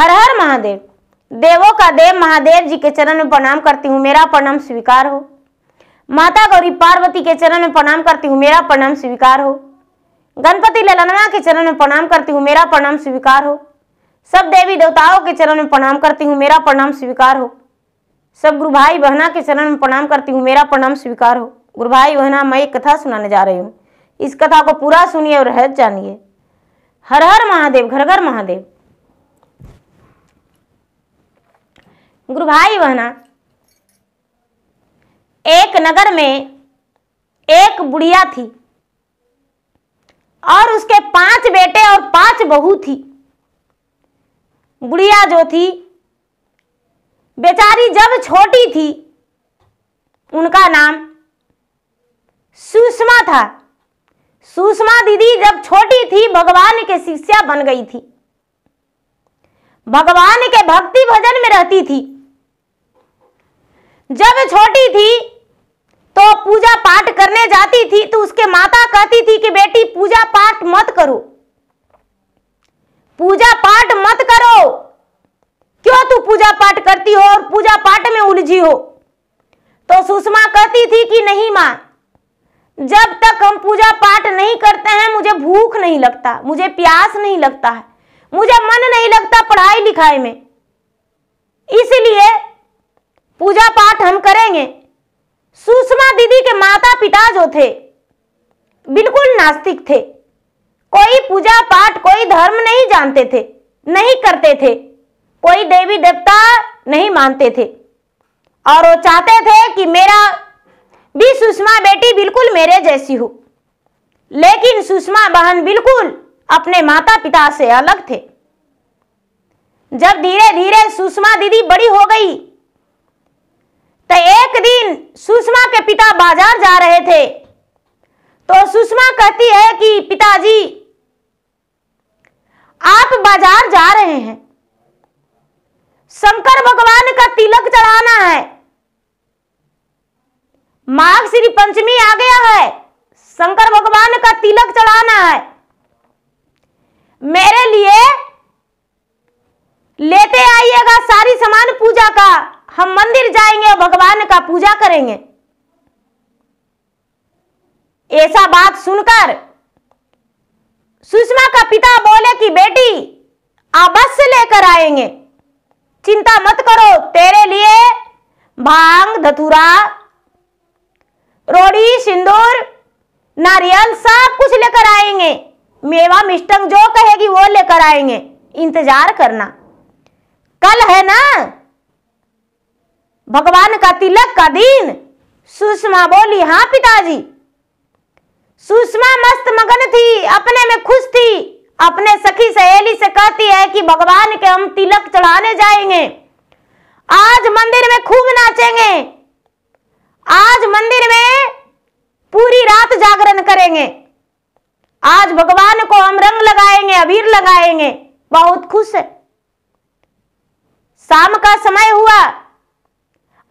हर हर महादेव देवों का देव महादेव जी के चरण में प्रणाम करती हूँ मेरा प्रणाम स्वीकार हो माता गौरी पार्वती के चरण में प्रणाम करती हूँ मेरा प्रणाम स्वीकार हो गणपति ललनवा के चरण में प्रणाम करती हूँ मेरा प्रणाम स्वीकार हो सब देवी देवताओं के चरण में प्रणाम करती हूँ मेरा प्रणाम स्वीकार हो सब गुरु भाई बहना के चरण में प्रणाम करती हूँ मेरा प्रणाम स्वीकार हो गुरु भाई बहना मैं एक कथा सुनाने जा रही हूँ इस कथा को पूरा सुनिए और हज जानिए हर हर महादेव घर घर महादेव गुरु भाई बहना एक नगर में एक बुढ़िया थी और उसके पांच बेटे और पांच बहू थी बुढ़िया जो थी बेचारी जब छोटी थी उनका नाम सुषमा था सुषमा दीदी जब छोटी थी भगवान के शिष्या बन गई थी भगवान के भक्ति भजन में रहती थी जब छोटी थी तो पूजा पाठ करने जाती थी तो उसके माता कहती थी कि बेटी पूजा पाठ मत करो पूजा पाठ मत करो क्यों तू पूजा पाठ करती हो और पूजा पाठ में उलझी हो तो सुषमा कहती थी कि नहीं मां जब तक हम पूजा पाठ नहीं करते हैं मुझे भूख नहीं लगता मुझे प्यास नहीं लगता है मुझे मन नहीं लगता पढ़ाई लिखाई में इसलिए पूजा पाठ हम करेंगे सुषमा दीदी के माता पिता जो थे बिल्कुल नास्तिक थे कोई पूजा पाठ कोई धर्म नहीं जानते थे नहीं करते थे कोई देवी देवता नहीं मानते थे और वो चाहते थे कि मेरा भी सुषमा बेटी बिल्कुल मेरे जैसी हो लेकिन सुषमा बहन बिल्कुल अपने माता पिता से अलग थे जब धीरे धीरे सुषमा दीदी बड़ी हो गई तो एक दिन सुषमा के पिता बाजार जा रहे थे तो सुषमा कहती है कि पिताजी आप बाजार जा रहे हैं शंकर भगवान का तिलक चढ़ाना है माघ श्री पंचमी आ गया है शंकर भगवान का तिलक चढ़ाना है मेरे लिए लेते आइएगा सारी सामान पूजा का हम मंदिर जाएंगे और भगवान का पूजा करेंगे ऐसा बात सुनकर सुषमा का पिता बोले कि बेटी अवश्य लेकर आएंगे चिंता मत करो तेरे लिए भांग धतूरा रोड़ी सिंदूर नारियल सब कुछ लेकर आएंगे मेवा मिष्टंग जो कहेगी वो लेकर आएंगे इंतजार करना कल है ना भगवान का तिलक का दिन सुषमा बोली हाँ पिताजी सुषमा मस्त मगन थी अपने में खुश थी अपने सखी सहेली से कहती है कि भगवान के हम तिलक चढ़ाने जाएंगे आज मंदिर में खूब नाचेंगे आज मंदिर में पूरी रात जागरण करेंगे आज भगवान को हम रंग लगाएंगे अबीर लगाएंगे बहुत खुश है शाम का समय हुआ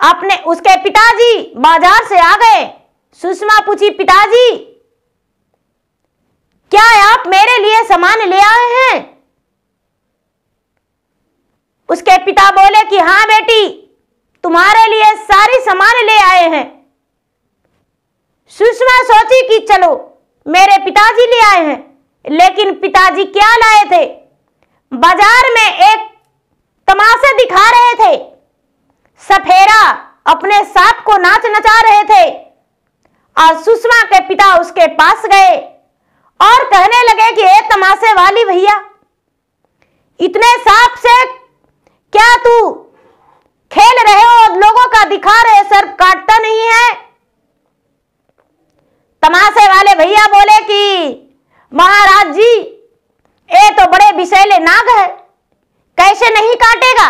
अपने उसके पिताजी बाजार से आ गए सुषमा पूछी पिताजी क्या आप मेरे लिए सामान ले आए हैं उसके पिता बोले कि हाँ बेटी तुम्हारे लिए सारी सामान ले आए हैं सुषमा सोची कि चलो मेरे पिताजी ले आए हैं लेकिन पिताजी क्या लाए थे बाजार में एक तमाशा दिखा रहे थे सफेरा अपने साथ को नाच नचा रहे थे और सुषमा के पिता उसके पास गए और कहने लगे कि ए तमाशे वाली भैया इतने सांप से क्या तू खेल रहे हो और लोगों का दिखा रहे सर काटता नहीं है तमाशे वाले भैया बोले कि महाराज जी ये तो बड़े विषैले नाग है कैसे नहीं काटेगा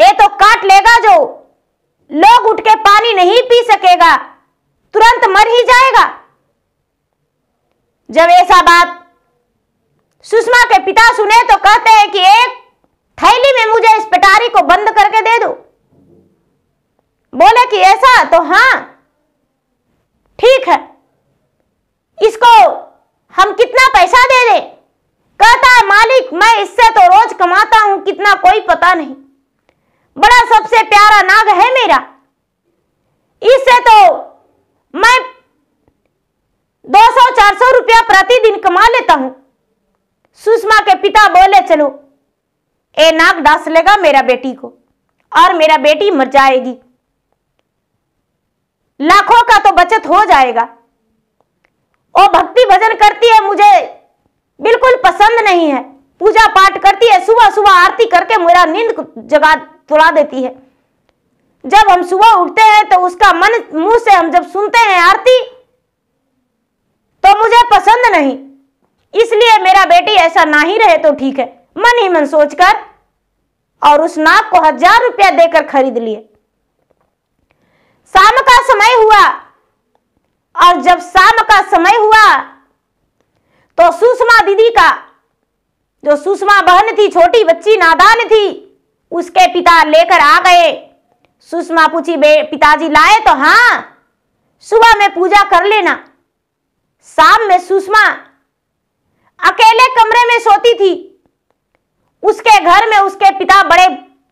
ये तो काट लेगा जो लोग उठ के पानी नहीं पी सकेगा तुरंत मर ही जाएगा जब ऐसा बात सुषमा के पिता सुने तो कहते हैं कि एक थैली में मुझे इस पिटारी को बंद करके दे दो बोले कि ऐसा तो हाँ ठीक है इसको हम कितना पैसा दे दें कहता है मालिक मैं इससे तो रोज कमाता हूं कितना कोई पता नहीं बड़ा सबसे प्यारा नाग है मेरा इससे तो मैं 200-400 रुपया प्रतिदिन कमा लेता हूं सुषमा के पिता बोले चलो ए नाग डांस लेगा मेरा बेटी को और मेरा बेटी मर जाएगी लाखों का तो बचत हो जाएगा वो भक्ति भजन करती है मुझे बिल्कुल पसंद नहीं है पूजा पाठ करती है सुबह सुबह आरती करके मेरा नींद जगा तुला देती है जब हम सुबह उठते हैं तो उसका मन मुंह से हम जब सुनते हैं आरती तो मुझे पसंद नहीं इसलिए मेरा बेटी ऐसा ना ही रहे तो ठीक है मन ही मन सोचकर और उस नाप को हजार रुपया देकर खरीद लिए शाम का समय हुआ और जब शाम का समय हुआ तो सुषमा दीदी का जो सुषमा बहन थी छोटी बच्ची नादान थी उसके पिता लेकर आ गए सुषमा पूछी बे पिताजी लाए तो हाँ सुबह में पूजा कर लेना शाम में सुषमा अकेले कमरे में सोती थी उसके घर में उसके पिता बड़े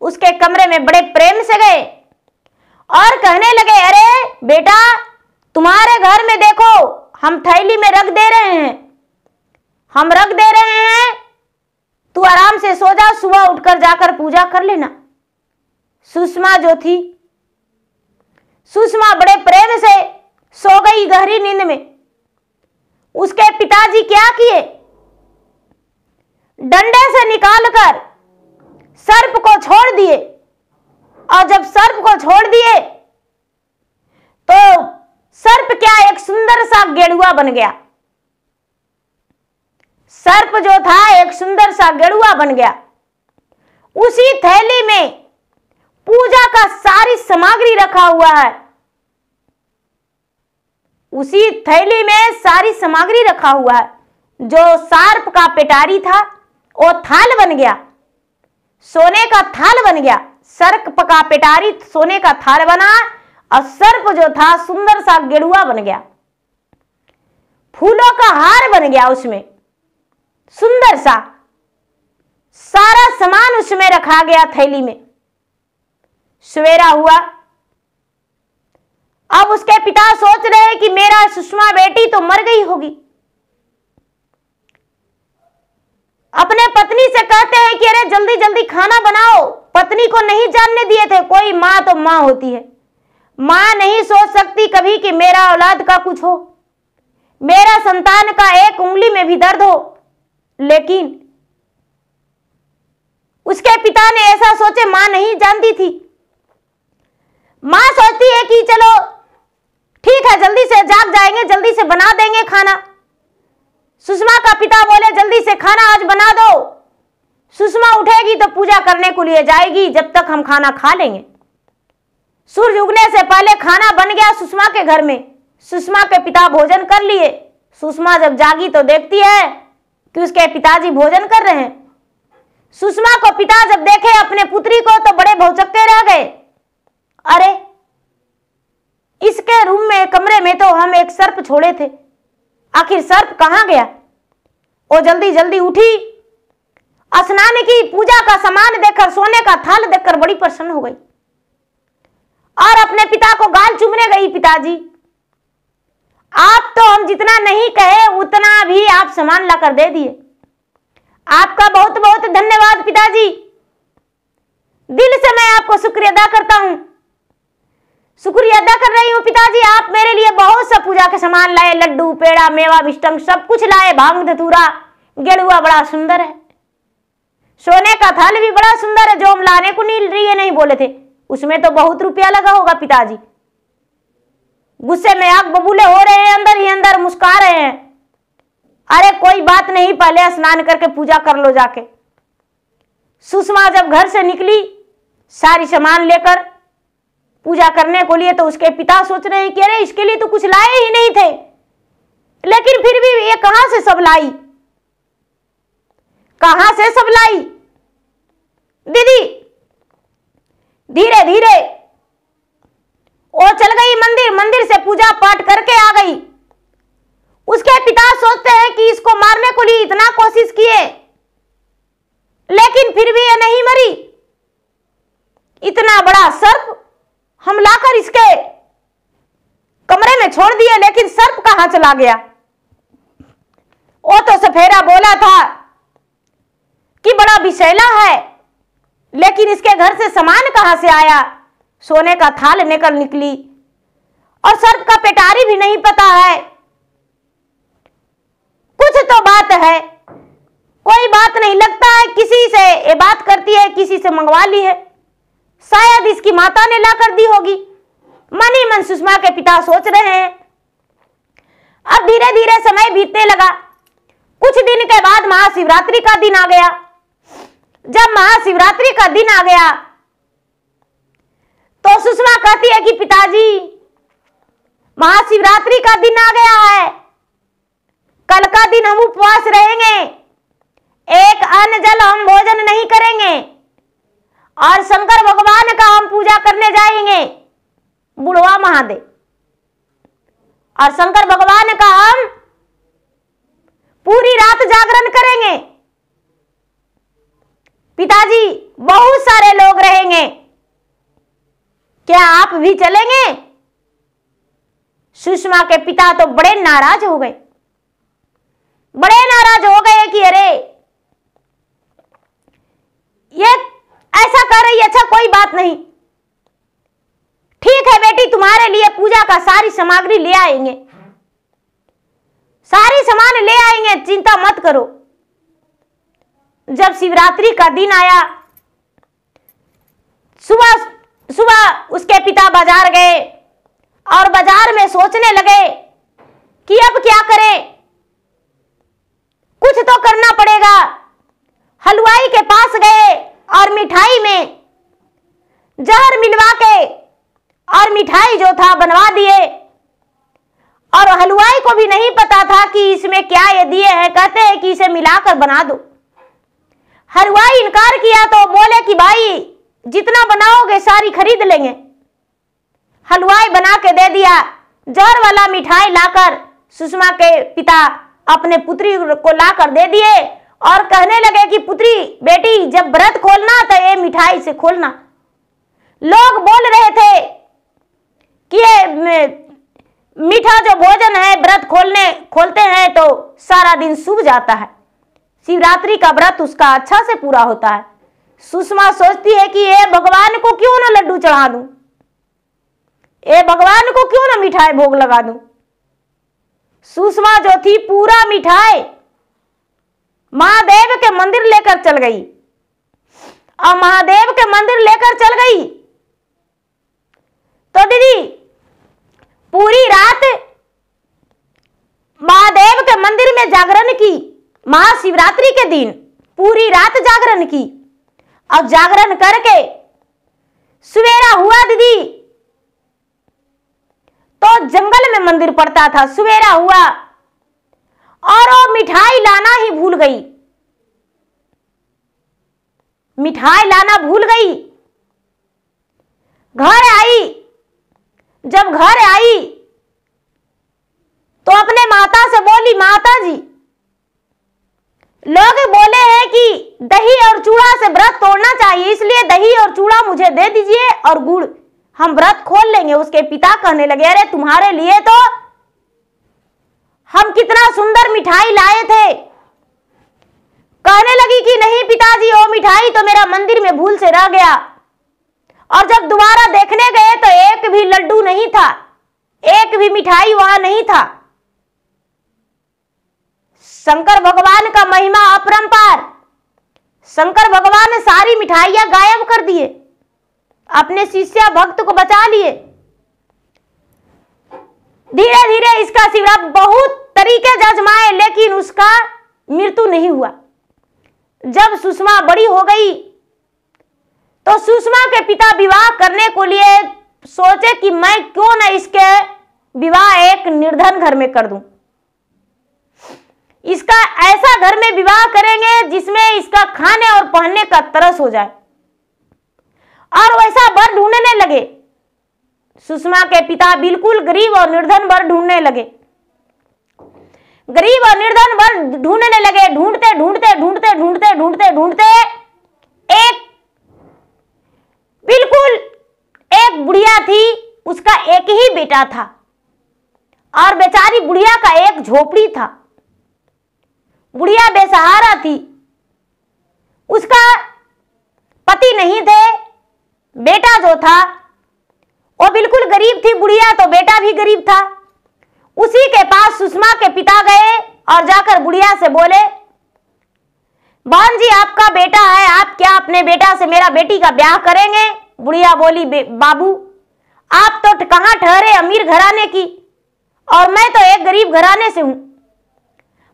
उसके कमरे में बड़े प्रेम से गए और कहने लगे अरे बेटा तुम्हारे घर में देखो हम थैली में रख दे रहे हैं हम रख दे रहे हैं तू आराम से सो जा सुबह उठकर जाकर पूजा कर लेना सुषमा जो थी सुषमा बड़े प्रेम से सो गई गहरी नींद में उसके पिताजी क्या किए डंडे से निकालकर सर्प को छोड़ दिए और जब सर्प को छोड़ दिए तो सर्प क्या एक सुंदर सा गेड़ुआ बन गया सर्प जो था एक सुंदर सा गेड़ुआ बन गया उसी थैली में पूजा का सारी सामग्री रखा हुआ है उसी थैली में सारी सामग्री रखा हुआ है जो सर्प का पेटारी था वो थाल बन गया सोने का थाल बन गया सर्प का पेटारी सोने का थाल बना और सर्प जो था सुंदर सा गेड़ुआ बन गया फूलों का हार बन गया उसमें सुंदर सा सारा सामान उसमें रखा गया थैली में सवेरा हुआ अब उसके पिता सोच रहे कि मेरा सुषमा बेटी तो मर गई होगी अपने पत्नी से कहते हैं कि अरे जल्दी जल्दी खाना बनाओ पत्नी को नहीं जानने दिए थे कोई मां तो मां होती है मां नहीं सोच सकती कभी कि मेरा औलाद का कुछ हो मेरा संतान का एक उंगली में भी दर्द हो लेकिन उसके पिता ने ऐसा सोचे मां नहीं जानती थी मां सोचती है कि चलो ठीक है जल्दी से जाग जाएंगे जल्दी से बना देंगे खाना सुषमा का पिता बोले जल्दी से खाना आज बना दो सुषमा उठेगी तो पूजा करने के लिए जाएगी जब तक हम खाना खा लेंगे सूर्य उगने से पहले खाना बन गया सुषमा के घर में सुषमा के पिता भोजन कर लिए सुषमा जब जागी तो देखती है कि उसके पिताजी भोजन कर रहे हैं सुषमा को पिता जब देखे अपने पुत्री को तो बड़े भौचक्के रह गए अरे इसके रूम में कमरे में तो हम एक सर्प छोड़े थे आखिर सर्प कहाँ गया वो जल्दी जल्दी उठी स्नान की पूजा का सामान देखकर सोने का थाल देखकर बड़ी प्रसन्न हो गई और अपने पिता को गाल चुमने गई पिताजी आप तो हम जितना नहीं कहे उतना सभी आप सामान लाकर दे दिए आपका बहुत बहुत धन्यवाद पिताजी दिल से मैं आपको शुक्रिया अदा करता हूं शुक्रिया अदा कर रही हूँ पिताजी आप मेरे लिए बहुत सा पूजा के सामान लाए लड्डू पेड़ा मेवा मिष्टंग सब कुछ लाए भांग धतूरा गेड़ुआ बड़ा सुंदर है सोने का थाल भी बड़ा सुंदर है जो हम लाने को नहीं रही नहीं बोले थे उसमें तो बहुत रुपया लगा होगा पिताजी गुस्से में आग बबूले हो रहे हैं अंदर ही अंदर मुस्का रहे हैं अरे कोई बात नहीं पहले स्नान करके पूजा कर लो जाके सुषमा जब घर से निकली सारी सामान लेकर पूजा करने को लिए तो उसके पिता सोच रहे हैं कि अरे इसके लिए तो कुछ लाए ही नहीं थे लेकिन फिर भी ये कहां से सब लाई कहां से सब लाई दीदी धीरे धीरे वो चल गई मंदिर मंदिर से पूजा पाठ करके आ गई उसके पिता सोचते हैं कि इसको मारने को लिए इतना कोशिश किए लेकिन फिर भी ये नहीं मरी इतना बड़ा सर्प हम लाकर इसके कमरे में छोड़ दिए लेकिन सर्प कहां चला गया वो तो सफेरा बोला था कि बड़ा विशैला है लेकिन इसके घर से सामान कहां से आया सोने का थाल निकल निकली और सर्प का पेटारी भी नहीं पता है कुछ तो बात है कोई बात नहीं लगता है किसी से ये बात करती है किसी से मंगवा ली है शायद इसकी माता ने ला कर दी होगी मन ही मन सुषमा के पिता सोच रहे हैं अब धीरे धीरे समय बीतने लगा कुछ दिन के बाद महाशिवरात्रि का दिन आ गया जब महाशिवरात्रि का दिन आ गया तो सुषमा कहती है कि पिताजी महाशिवरात्रि का दिन आ गया है कल का दिन हम उपवास रहेंगे एक अन्न जल हम भोजन नहीं करेंगे और शंकर भगवान का हम पूजा करने जाएंगे बुढ़वा महादेव और शंकर भगवान का हम पूरी रात जागरण करेंगे पिताजी बहुत सारे लोग रहेंगे क्या आप भी चलेंगे सुषमा के पिता तो बड़े नाराज हो गए बड़े नाराज हो गए कि अरे ये ऐसा कर रही अच्छा कोई बात नहीं ठीक है बेटी तुम्हारे लिए पूजा का सारी सामग्री ले आएंगे सारी सामान ले आएंगे चिंता मत करो जब शिवरात्रि का दिन आया सुबह सुबह उसके पिता बाजार गए और बाजार में सोचने लगे कि अब क्या करें कुछ तो करना पड़ेगा हलवाई के पास गए और मिठाई में जहर मिलवा के और मिठाई जो था बनवा दिए और हलवाई को भी नहीं पता था कि इसमें क्या ये दिए हैं कहते हैं कि इसे मिलाकर बना दो हलवाई इनकार किया तो बोले कि भाई जितना बनाओगे सारी खरीद लेंगे हलवाई बना के दे दिया जहर वाला मिठाई लाकर सुषमा के पिता अपने पुत्री को ला कर दे दिए और कहने लगे कि पुत्री बेटी जब व्रत खोलना तो ये मिठाई से खोलना लोग बोल रहे थे कि ये मीठा जो भोजन है व्रत खोलने खोलते हैं तो सारा दिन सूख जाता है शिवरात्रि का व्रत उसका अच्छा से पूरा होता है सुषमा सोचती है कि ये भगवान को क्यों ना लड्डू चढ़ा दूं ये भगवान को क्यों ना मिठाई भोग लगा दूं सुषमा जो थी पूरा मिठाई महादेव के मंदिर लेकर चल गई और महादेव के मंदिर लेकर चल गई तो दीदी पूरी रात महादेव के मंदिर में जागरण की महाशिवरात्रि के दिन पूरी रात जागरण की और जागरण करके सवेरा हुआ दीदी तो जंगल में मंदिर पड़ता था सवेरा हुआ और वो मिठाई लाना ही भूल गई मिठाई लाना भूल गई घर आई जब घर आई तो अपने माता से बोली माता जी लोग बोले हैं कि दही और चूड़ा से व्रत तोड़ना चाहिए इसलिए दही और चूड़ा मुझे दे दीजिए और गुड़ हम व्रत खोल लेंगे उसके पिता कहने लगे अरे तुम्हारे लिए तो हम कितना सुंदर मिठाई लाए थे कहने लगी कि नहीं पिताजी वो मिठाई तो मेरा मंदिर में भूल से रह गया और जब दोबारा देखने गए तो एक भी लड्डू नहीं था एक भी मिठाई वहां नहीं था शंकर भगवान का महिमा अपरंपार शंकर भगवान ने सारी मिठाइयां गायब कर दिए अपने शिष्य भक्त को बचा लिए धीरे धीरे इसका शिवरा बहुत तरीके जजमाए लेकिन उसका मृत्यु नहीं हुआ जब सुषमा बड़ी हो गई तो सुषमा के पिता विवाह करने को लिए सोचे कि मैं क्यों ना इसके विवाह एक निर्धन घर में कर दूं इसका ऐसा घर में विवाह करेंगे जिसमें इसका खाने और पहनने का तरस हो जाए और वैसा वर ढूंढने लगे सुषमा के पिता बिल्कुल गरीब और निर्धन वर ढूंढने लगे गरीब और निर्धन वर ढूंढने लगे ढूंढते ढूंढते ढूंढते ढूंढते ढूंढते ढूंढते एक बिल्कुल एक बुढ़िया थी उसका एक ही बेटा था और बेचारी बुढ़िया का एक झोपड़ी था बुढ़िया बेसहारा थी उसका पति नहीं थे बेटा जो था वो बिल्कुल गरीब थी बुढ़िया तो बेटा भी गरीब था उसी के पास सुषमा के पिता गए और जाकर बुढ़िया से बोले बहन जी आपका बेटा है आप क्या अपने बेटा से मेरा बेटी का ब्याह करेंगे बुढ़िया बोली बाबू आप तो कहां ठहरे अमीर घराने की और मैं तो एक गरीब घराने से हूं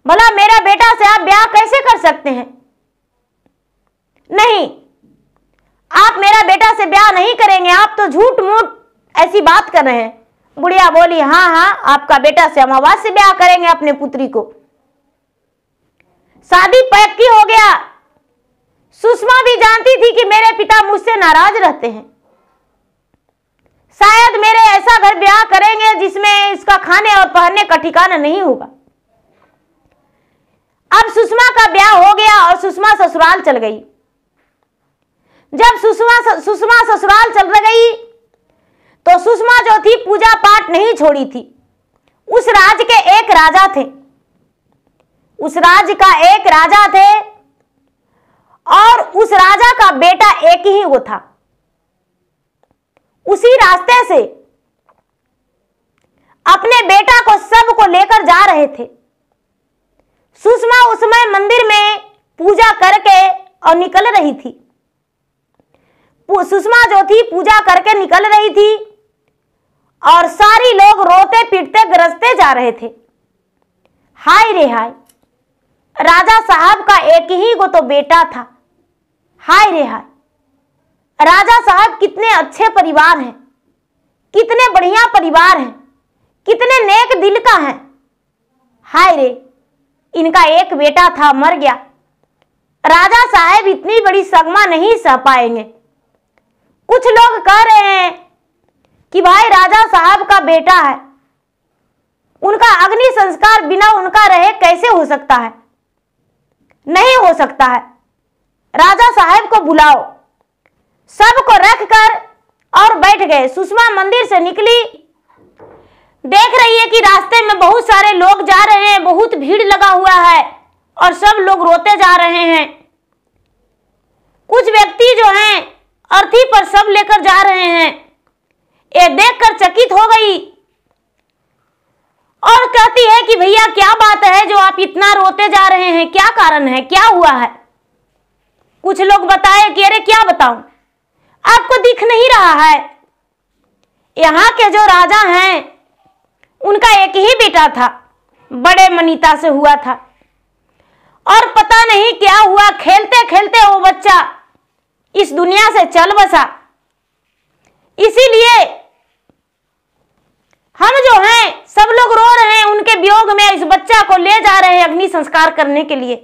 भला मेरा बेटा से आप ब्याह कैसे कर सकते हैं नहीं आप मेरा बेटा से ब्याह नहीं करेंगे आप तो झूठ मूठ ऐसी बात कर रहे हैं बुढ़िया बोली हाँ हाँ आपका बेटा से हम आवाज से ब्याह करेंगे अपने पुत्री को शादी पक्की हो गया सुषमा भी जानती थी कि मेरे पिता मुझसे नाराज रहते हैं शायद मेरे ऐसा घर ब्याह करेंगे जिसमें इसका खाने और पहनने का ठिकाना नहीं होगा अब सुषमा का ब्याह हो गया और सुषमा ससुराल चल गई जब सुषमा सुषमा ससुराल चल गई तो सुषमा जो थी पूजा पाठ नहीं छोड़ी थी उस राज्य के एक राजा थे उस राज्य का एक राजा थे और उस राजा का बेटा एक ही वो था उसी रास्ते से अपने बेटा को सब को लेकर जा रहे थे सुषमा उसमें मंदिर में पूजा करके और निकल रही थी सुषमा जो थी पूजा करके निकल रही थी और सारी लोग रोते पीटते गरजते जा रहे थे हाय रे हाय राजा साहब का एक ही गो तो बेटा था हाय रे हाय राजा साहब कितने अच्छे परिवार हैं कितने बढ़िया परिवार हैं कितने नेक दिल का हैं हाय रे इनका एक बेटा था मर गया राजा साहब इतनी बड़ी सगमा नहीं सह पाएंगे कुछ लोग कह रहे हैं कि भाई राजा साहब का बेटा है उनका अग्नि संस्कार बिना उनका रहे कैसे हो सकता है नहीं हो सकता है राजा साहब को बुलाओ सब को रख कर और बैठ गए सुषमा मंदिर से निकली देख रही है कि रास्ते में बहुत सारे लोग जा रहे हैं बहुत भीड़ लगा हुआ है और सब लोग रोते जा रहे हैं कुछ व्यक्ति जो हैं अर्थी पर सब लेकर जा रहे हैं ये देखकर चकित हो गई और कहती है कि भैया क्या बात है जो आप इतना रोते जा रहे हैं क्या कारण है क्या हुआ है कुछ लोग बताए कि अरे क्या बताऊं आपको दिख नहीं रहा है यहाँ के जो राजा हैं उनका एक ही बेटा था बड़े मनीता से हुआ था और पता नहीं क्या हुआ खेलते खेलते वो बच्चा इस दुनिया से चल बसा इसीलिए हम जो हैं सब लोग रो रहे हैं उनके वियोग में इस बच्चा को ले जा रहे हैं अग्नि संस्कार करने के लिए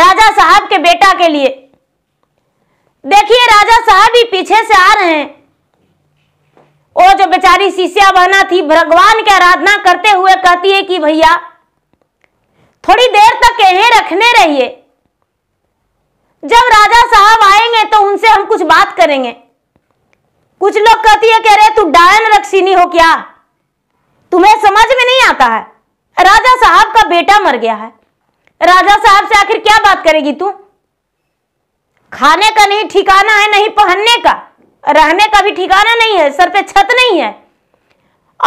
राजा साहब के बेटा के लिए देखिए राजा साहब भी पीछे से आ रहे हैं वो जो बेचारी शिष्या बहना थी भगवान की आराधना करते हुए कहती है कि भैया थोड़ी देर तक यहीं रखने रहिए जब राजा साहब आएंगे तो उनसे हम कुछ बात करेंगे कुछ लोग कहती है कह रहे तू डायन रक्षिनी हो क्या तुम्हें समझ में नहीं आता है राजा साहब का बेटा मर गया है राजा साहब से आखिर क्या बात करेगी तू खाने का नहीं ठिकाना है नहीं पहनने का रहने का भी ठिकाना नहीं है सर पे छत नहीं है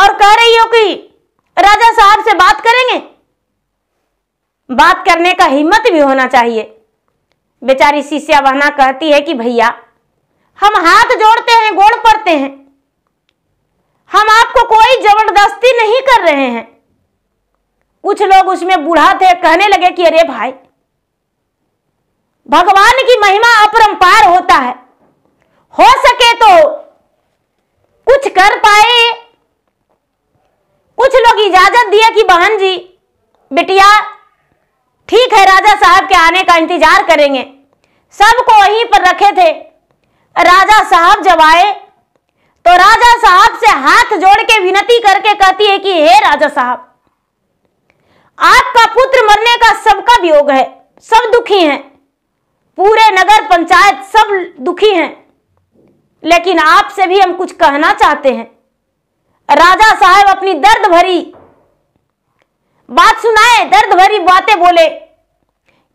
और कह रही हो कि राजा साहब से बात करेंगे बात करने का हिम्मत भी होना चाहिए बेचारी शिष्या बहना कहती है कि भैया हम हाथ जोड़ते हैं गोड़ पड़ते हैं हम आपको कोई जबरदस्ती नहीं कर रहे हैं कुछ लोग उसमें बूढ़ा थे कहने लगे कि अरे भाई भगवान की महिमा अपरंपार होता है हो सके तो कुछ कर पाए कुछ लोग इजाजत दिया कि बहन जी बिटिया ठीक है राजा साहब के आने का इंतजार करेंगे सबको वहीं पर रखे थे राजा साहब जब आए तो राजा साहब से हाथ जोड़ के विनती करके कहती है कि हे राजा साहब आपका पुत्र मरने का सबका वियोग है सब दुखी हैं पूरे नगर पंचायत सब दुखी हैं लेकिन आपसे भी हम कुछ कहना चाहते हैं राजा साहब अपनी दर्द भरी बात सुनाए दर्द भरी बातें बोले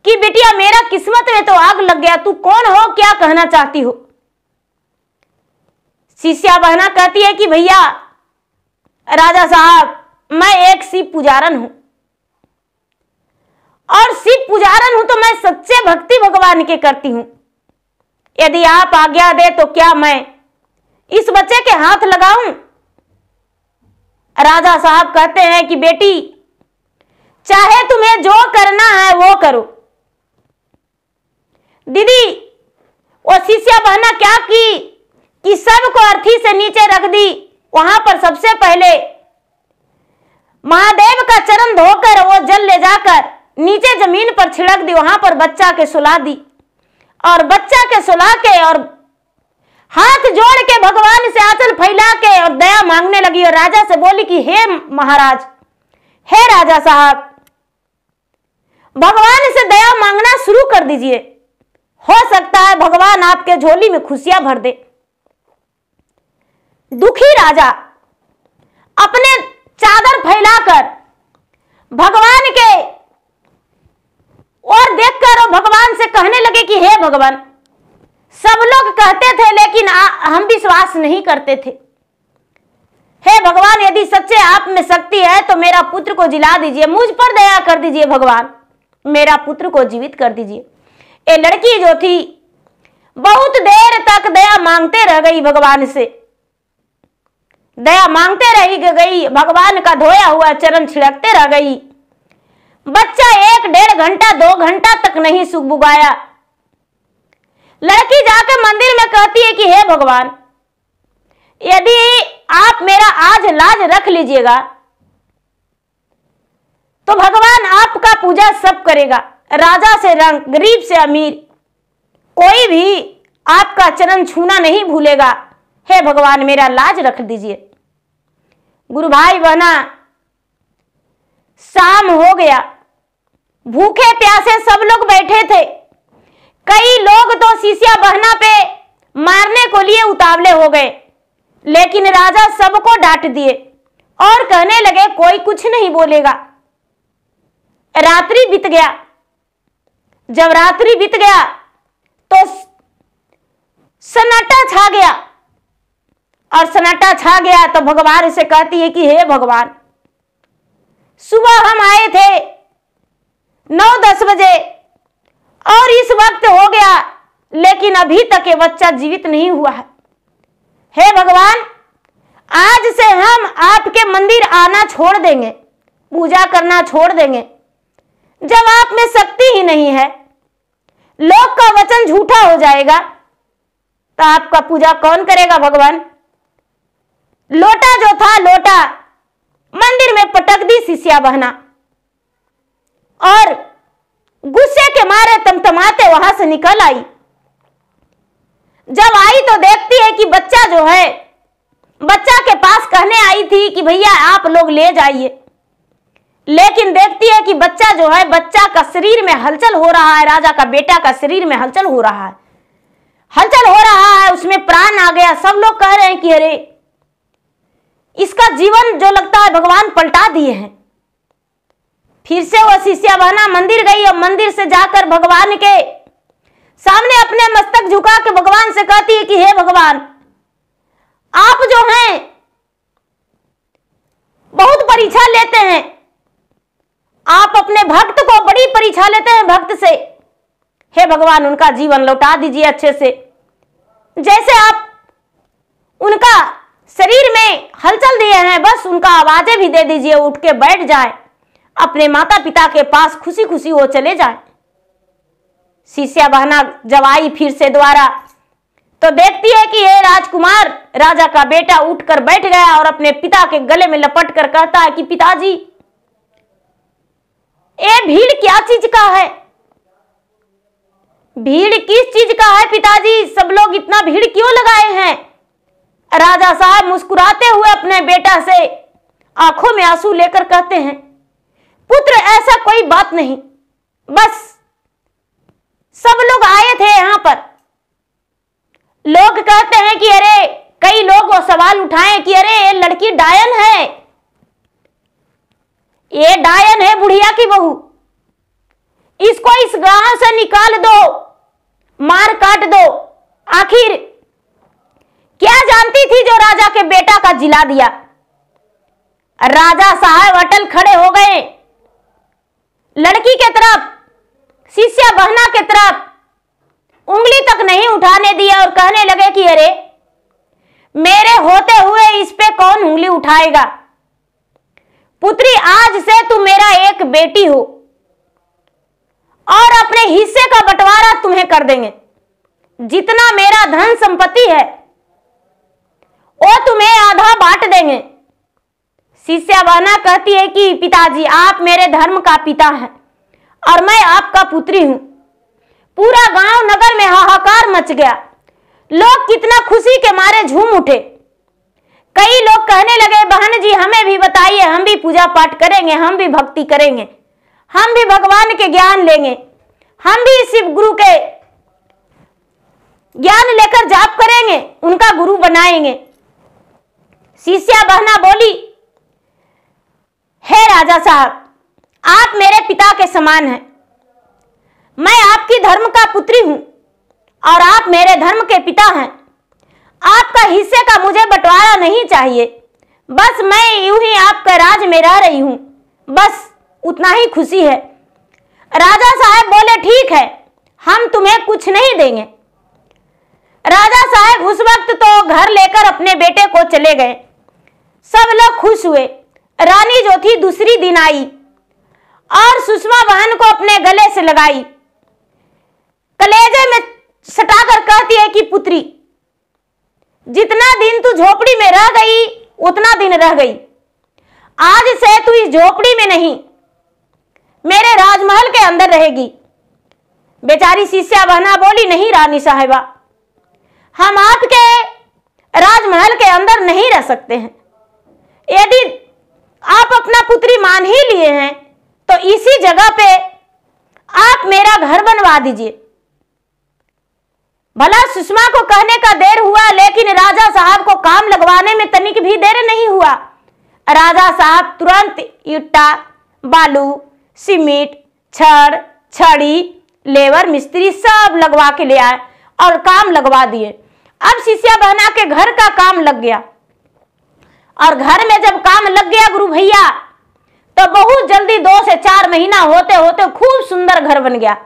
कि बेटिया मेरा किस्मत में तो आग लग गया तू कौन हो क्या कहना चाहती हो शिष्या बहना कहती है कि भैया राजा साहब मैं एक शिव पुजारन हूं और शिव पुजारन हूं तो मैं सच्चे भक्ति भगवान के करती हूं यदि आप आज्ञा दे तो क्या मैं इस बच्चे के हाथ लगाऊं राजा साहब कहते हैं कि बेटी चाहे तुम्हें जो करना है वो करो दीदी शिष्य बहना क्या की कि सबको अर्थी से नीचे रख दी वहां पर सबसे पहले महादेव का चरण धोकर वो जल ले जाकर नीचे जमीन पर छिड़क दी वहां पर बच्चा के सुला दी और बच्चा के सुला के और हाथ जोड़ के भगवान से आसन फैला के और दया मांगने लगी और राजा से बोली कि हे महाराज हे राजा साहब भगवान से दया मांगना शुरू कर दीजिए हो सकता है भगवान आपके झोली में खुशियां भर दे दुखी राजा अपने चादर फैलाकर भगवान के और देखकर और भगवान से कहने लगे कि हे भगवान सब लोग कहते थे लेकिन आ, हम विश्वास नहीं करते थे हे भगवान यदि सच्चे आप में शक्ति है तो मेरा पुत्र को जिला दीजिए मुझ पर दया कर दीजिए भगवान मेरा पुत्र को जीवित कर दीजिए ये लड़की जो थी बहुत देर तक दया मांगते रह गई भगवान से दया मांगते रह गई भगवान का धोया हुआ चरण छिड़कते रह गई बच्चा एक डेढ़ घंटा दो घंटा तक नहीं सुख बुगाया लड़की जाकर मंदिर में कहती है कि हे भगवान यदि आप मेरा आज लाज रख लीजिएगा तो भगवान आपका पूजा सब करेगा राजा से रंग गरीब से अमीर कोई भी आपका चरण छूना नहीं भूलेगा हे भगवान मेरा लाज रख दीजिए गुरु भाई बहना शाम हो गया भूखे प्यासे सब लोग बैठे थे कई लोग तो सीसिया बहना पे मारने को लिए उतावले हो गए लेकिन राजा सबको डांट दिए और कहने लगे कोई कुछ नहीं बोलेगा रात्रि बीत गया जब रात्रि बीत गया तो सन्नाटा छा गया और सन्नाटा छा गया तो भगवान इसे कहती है कि हे भगवान सुबह हम आए थे नौ दस बजे और इस वक्त हो गया लेकिन अभी तक ये बच्चा जीवित नहीं हुआ है हे भगवान आज से हम आपके मंदिर आना छोड़ देंगे पूजा करना छोड़ देंगे जब आप में शक्ति ही नहीं है लोग का वचन झूठा हो जाएगा तो आपका पूजा कौन करेगा भगवान लोटा जो था लोटा मंदिर में पटक दी शिष्या बहना और गुस्से के मारे तमतमाते वहां से निकल आई जब आई तो देखती है कि बच्चा जो है बच्चा के पास कहने आई थी कि भैया आप लोग ले जाइए लेकिन देखती है कि बच्चा जो है बच्चा का शरीर में हलचल हो रहा है राजा का बेटा का शरीर में हलचल हो रहा है हलचल हो रहा है उसमें प्राण आ गया सब लोग कह रहे हैं कि अरे इसका जीवन जो लगता है भगवान पलटा दिए हैं फिर से वह शिष्या बहना मंदिर गई और मंदिर से जाकर भगवान के सामने अपने मस्तक झुका के भगवान से कहती है कि हे भगवान आप जो हैं बहुत परीक्षा लेते हैं आप अपने भक्त को बड़ी परीक्षा लेते हैं भक्त से हे भगवान उनका जीवन लौटा दीजिए अच्छे से जैसे आप उनका शरीर में हलचल दिए हैं बस उनका आवाजें भी दे दीजिए उठ के बैठ जाए अपने माता पिता के पास खुशी खुशी वो चले जाए शिष्या बहना जब आई फिर से द्वारा तो देखती है कि हे राजकुमार राजा का बेटा उठकर बैठ गया और अपने पिता के गले में लपट कर कहता है कि पिताजी ए भीड़ क्या चीज का है भीड़ किस चीज का है पिताजी सब लोग इतना भीड़ क्यों लगाए हैं राजा साहब मुस्कुराते हुए अपने बेटा से आंखों में आंसू लेकर कहते हैं पुत्र ऐसा कोई बात नहीं बस सब लोग आए थे यहां पर लोग कहते हैं कि अरे कई लोग वो सवाल उठाए कि अरे ये लड़की डायन है ये डायन है बुढ़िया की बहू इसको इस गांव से निकाल दो मार काट दो आखिर क्या जानती थी जो राजा के बेटा का जिला दिया राजा साहब अटल खड़े हो गए लड़की के तरफ शिष्या बहना के तरफ उंगली तक नहीं उठाने दिया और कहने लगे कि अरे मेरे होते हुए इस पे कौन उंगली उठाएगा पुत्री आज से तू मेरा एक बेटी हो और अपने हिस्से का बंटवारा तुम्हें कर देंगे जितना मेरा धन संपत्ति है वो तुम्हें आधा बांट देंगे शिष्यावाना कहती है कि पिताजी आप मेरे धर्म का पिता हैं और मैं आपका पुत्री हूं पूरा गांव नगर में हाहाकार मच गया लोग कितना खुशी के मारे झूम उठे कई लोग कहने लगे बहन जी हमें भी बताइए हम भी पूजा पाठ करेंगे हम भी भक्ति करेंगे हम भी भगवान के ज्ञान लेंगे हम भी शिव गुरु के ज्ञान लेकर जाप करेंगे उनका गुरु बनाएंगे शिष्या बहना बोली हे राजा साहब आप मेरे पिता के समान हैं मैं आपकी धर्म का पुत्री हूं और आप मेरे धर्म के पिता हैं आपका हिस्से का मुझे बंटवारा नहीं चाहिए बस मैं यूं ही आपका राज में रह रही हूं बस उतना ही खुशी है राजा साहब बोले ठीक है हम तुम्हें कुछ नहीं देंगे राजा साहब उस वक्त तो घर लेकर अपने बेटे को चले गए सब लोग खुश हुए रानी जो थी दूसरी दिन आई और सुषमा बहन को अपने गले से लगाई कलेजे में सटाकर कहती है कि पुत्री जितना दिन तू झोपड़ी में रह गई उतना दिन रह गई आज से तू इस झोपड़ी में नहीं मेरे राजमहल के अंदर रहेगी बेचारी शिष्या बहना बोली नहीं रानी साहेबा हम आपके राजमहल के अंदर नहीं रह सकते हैं यदि आप अपना पुत्री मान ही लिए हैं तो इसी जगह पे आप मेरा घर बनवा दीजिए भला सुषमा को कहने का देर हुआ लेकिन राजा साहब को काम लगवाने में तनिक भी देर नहीं हुआ राजा साहब तुरंत ईटा बालू सीमेंट छड़ छड़ी लेबर मिस्त्री सब लगवा के ले आए और काम लगवा दिए अब शिष्या बहना के घर का काम लग गया और घर में जब काम लग गया गुरु भैया तो बहुत जल्दी दो से चार महीना होते होते खूब सुंदर घर बन गया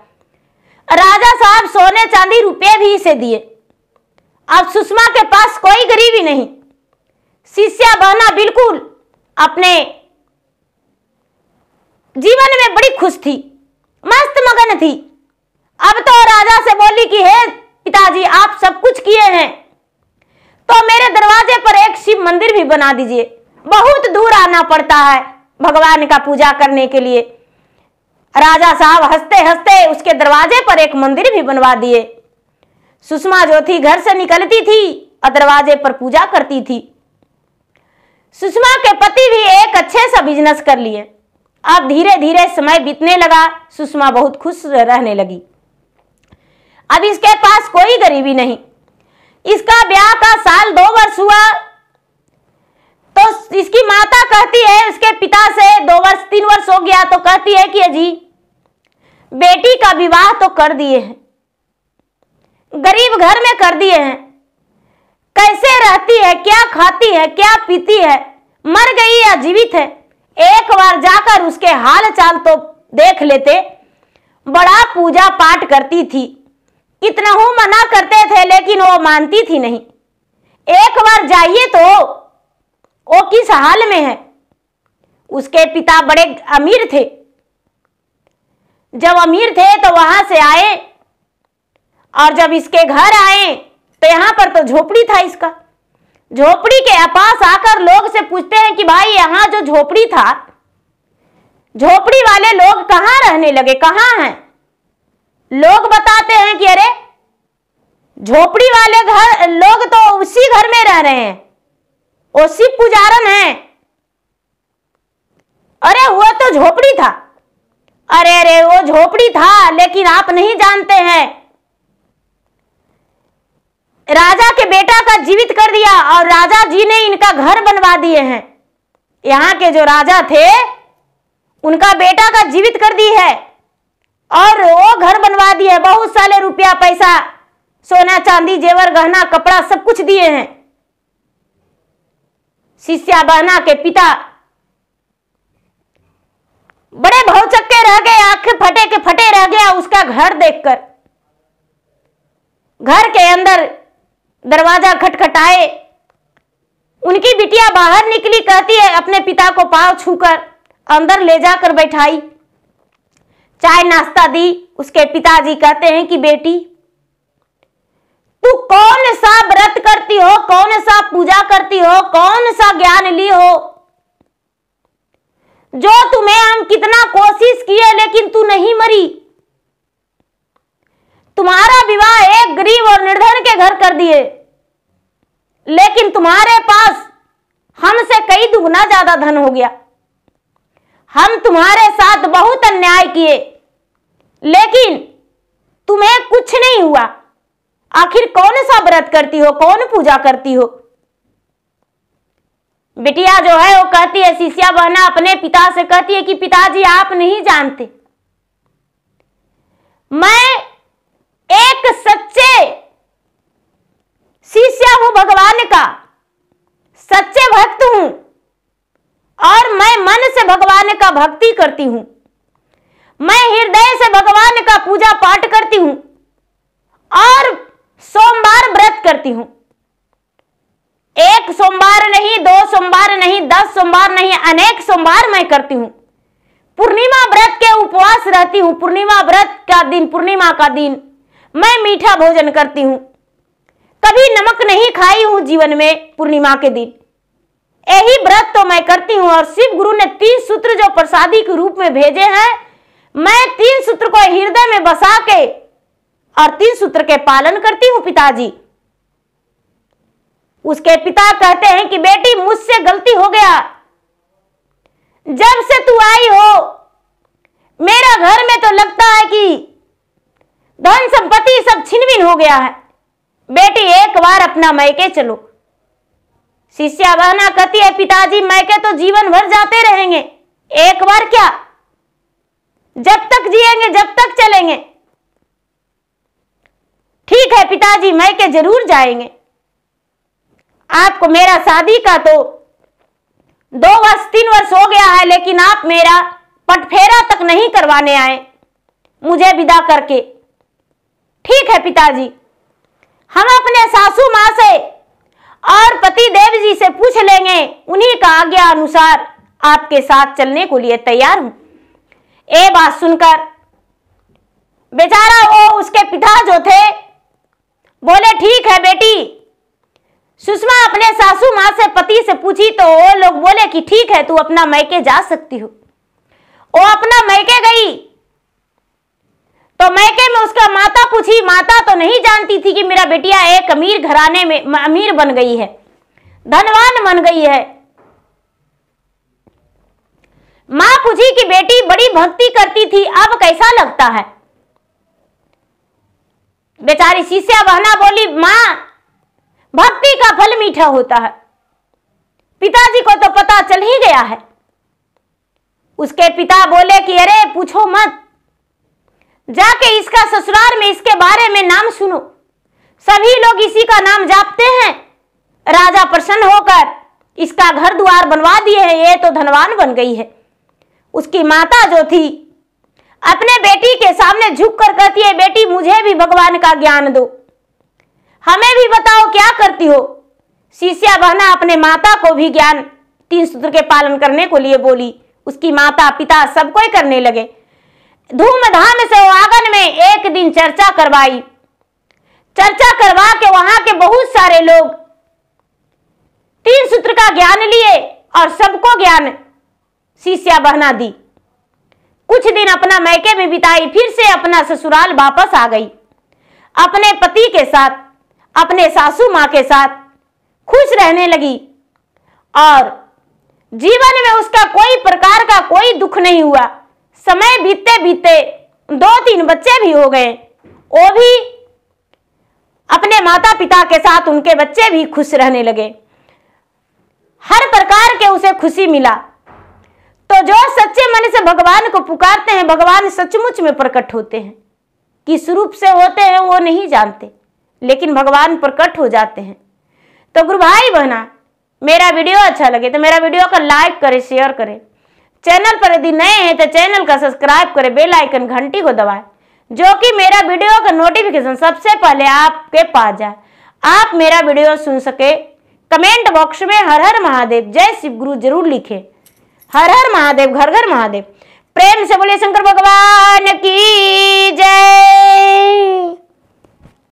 राजा साहब सोने चांदी रुपये भी इसे दिए अब सुषमा के पास कोई गरीबी नहीं शिष्या बहना बिल्कुल अपने जीवन में बड़ी खुश थी मस्त मगन थी अब तो राजा से बोली कि हे पिताजी आप सब कुछ किए हैं तो मेरे दरवाजे पर एक शिव मंदिर भी बना दीजिए बहुत दूर आना पड़ता है भगवान का पूजा करने के लिए राजा साहब हंसते हंसते उसके दरवाजे पर एक मंदिर भी बनवा दिए सुषमा जो थी घर से निकलती थी और दरवाजे पर पूजा करती थी सुषमा के पति भी एक अच्छे सा बिजनेस कर लिए अब धीरे धीरे समय बीतने लगा सुषमा बहुत खुश रहने लगी अब इसके पास कोई गरीबी नहीं इसका ब्याह का साल दो वर्ष हुआ तो इसकी माता कहती है इसके पिता से दो वर्ष तीन वर्ष हो गया तो कहती है कि अजी बेटी का विवाह तो कर दिए हैं गरीब घर में कर दिए हैं कैसे रहती है क्या खाती है क्या पीती है मर गई या जीवित है एक बार जाकर उसके हाल चाल तो देख लेते बड़ा पूजा पाठ करती थी कितना हूं मना करते थे लेकिन वो मानती थी नहीं एक बार जाइए तो वो किस हाल में है उसके पिता बड़े अमीर थे जब अमीर थे तो वहां से आए और जब इसके घर आए तो यहां पर तो झोपड़ी था इसका झोपड़ी के पास आकर लोग से पूछते हैं कि भाई यहां जो झोपड़ी था झोपड़ी वाले लोग कहां रहने लगे कहां हैं लोग बताते हैं कि अरे झोपड़ी वाले घर लोग तो उसी घर में रह रहे हैं उसी पुजारन है अरे वह तो झोपड़ी था अरे अरे वो झोपड़ी था लेकिन आप नहीं जानते हैं राजा के बेटा का जीवित कर दिया और राजा जी ने इनका घर बनवा दिए हैं यहाँ के जो राजा थे उनका बेटा का जीवित कर दी है और वो घर बनवा दिए बहुत सारे रुपया पैसा सोना चांदी जेवर गहना कपड़ा सब कुछ दिए हैं शिष्या बहना के पिता बड़े भौचक्के रह गए आंखें फटे के फटे रह गया उसका घर देखकर घर के अंदर दरवाजा खटखटाए उनकी बिटिया बाहर निकली कहती है अपने पिता को पाव छूकर अंदर ले जाकर बैठाई चाय नाश्ता दी उसके पिताजी कहते हैं कि बेटी तू कौन सा व्रत करती हो कौन सा पूजा करती हो कौन सा ज्ञान ली हो जो तुम्हें हम कितना कोशिश किए लेकिन तू नहीं मरी तुम्हारा विवाह एक गरीब और निर्धन के घर कर दिए लेकिन तुम्हारे पास हमसे कई दुगना ज्यादा धन हो गया हम तुम्हारे साथ बहुत अन्याय किए लेकिन तुम्हें कुछ नहीं हुआ आखिर कौन सा व्रत करती हो कौन पूजा करती हो बेटिया जो है वो कहती है शिष्या बहना अपने पिता से कहती है कि पिताजी आप नहीं जानते मैं एक सच्चे शिष्य हूं भगवान का सच्चे भक्त हूं और मैं मन से भगवान का भक्ति करती हूं मैं हृदय से भगवान का पूजा पाठ करती हूं और सोमवार व्रत करती हूं एक सोमवार नहीं दो सोमवार नहीं दस सोमवार नहीं अनेक सोमवार मैं करती हूँ पूर्णिमा व्रत के उपवास रहती हूँ पूर्णिमा व्रत का दिन पूर्णिमा का दिन मैं मीठा भोजन करती हूँ कभी नमक नहीं खाई हूँ जीवन में पूर्णिमा के दिन यही व्रत तो मैं करती हूँ और शिव गुरु ने तीन सूत्र जो प्रसादी के रूप में भेजे हैं मैं तीन सूत्र को हृदय में बसा के और तीन सूत्र के पालन करती हूँ पिताजी उसके पिता कहते हैं कि बेटी मुझसे गलती हो गया जब से तू आई हो मेरा घर में तो लगता है कि धन संपत्ति सब छिनभिन हो गया है बेटी एक बार अपना मैके चलो शिष्या बहना कहती है पिताजी मैके तो जीवन भर जाते रहेंगे एक बार क्या जब तक जिएंगे जब तक चलेंगे ठीक है पिताजी मैके जरूर जाएंगे आपको मेरा शादी का तो दो वर्ष तीन वर्ष हो गया है लेकिन आप मेरा पटफेरा तक नहीं करवाने आए मुझे विदा करके ठीक है पिताजी हम अपने सासू माँ से और पति देव जी से पूछ लेंगे उन्हीं का आज्ञा अनुसार आपके साथ चलने को लिए तैयार हूं ये बात सुनकर बेचारा वो उसके पिता जो थे बोले ठीक है बेटी सुषमा अपने सासू माँ से पति से पूछी तो वो लोग बोले कि ठीक है तू अपना मैके जा सकती हो वो अपना मैके गई तो मैके में उसका माता पूछी माता तो नहीं जानती थी कि मेरा बेटिया एक अमीर घराने में अमीर बन गई है धनवान बन गई है माँ पूछी कि बेटी बड़ी भक्ति करती थी अब कैसा लगता है बेचारी शीशा बहना बोली माँ भक्ति का फल मीठा होता है पिताजी को तो पता चल ही गया है उसके पिता बोले कि अरे पूछो मत जाके इसका ससुराल में इसके बारे में नाम सुनो सभी लोग इसी का नाम जापते हैं राजा प्रसन्न होकर इसका घर द्वार बनवा दिए हैं ये तो धनवान बन गई है उसकी माता जो थी अपने बेटी के सामने झुक कर कहती है बेटी मुझे भी भगवान का ज्ञान दो हमें भी बताओ क्या करती हो शिष्या बहना अपने माता को भी ज्ञान तीन सूत्र के पालन करने को लिए बोली उसकी माता पिता सब कोई करने लगे धूमधाम से वो आंगन में एक दिन चर्चा करवाई चर्चा करवा के वहां के बहुत सारे लोग तीन सूत्र का ज्ञान लिए और सबको ज्ञान शिष्या बहना दी कुछ दिन अपना मैके में बिताई फिर से अपना ससुराल वापस आ गई अपने पति के साथ अपने सासू माँ के साथ खुश रहने लगी और जीवन में उसका कोई प्रकार का कोई दुख नहीं हुआ समय बीतते बीतते दो तीन बच्चे भी हो गए वो भी अपने माता पिता के साथ उनके बच्चे भी खुश रहने लगे हर प्रकार के उसे खुशी मिला तो जो सच्चे मन से भगवान को पुकारते हैं भगवान सचमुच में प्रकट होते हैं किस रूप से होते हैं वो नहीं जानते लेकिन भगवान प्रकट हो जाते हैं तो गुरु भाई बहना मेरा वीडियो अच्छा लगे तो मेरा वीडियो का लाइक करें शेयर करें चैनल पर यदि नए हैं तो चैनल का सब्सक्राइब करें बेल आइकन घंटी को दबाएं जो कि मेरा वीडियो का नोटिफिकेशन सबसे पहले आपके पास जाए आप मेरा वीडियो सुन सके कमेंट बॉक्स में हर हर महादेव जय शिव गुरु जरूर लिखें हर हर महादेव घर घर महादेव प्रेम से बोले शंकर भगवान की जय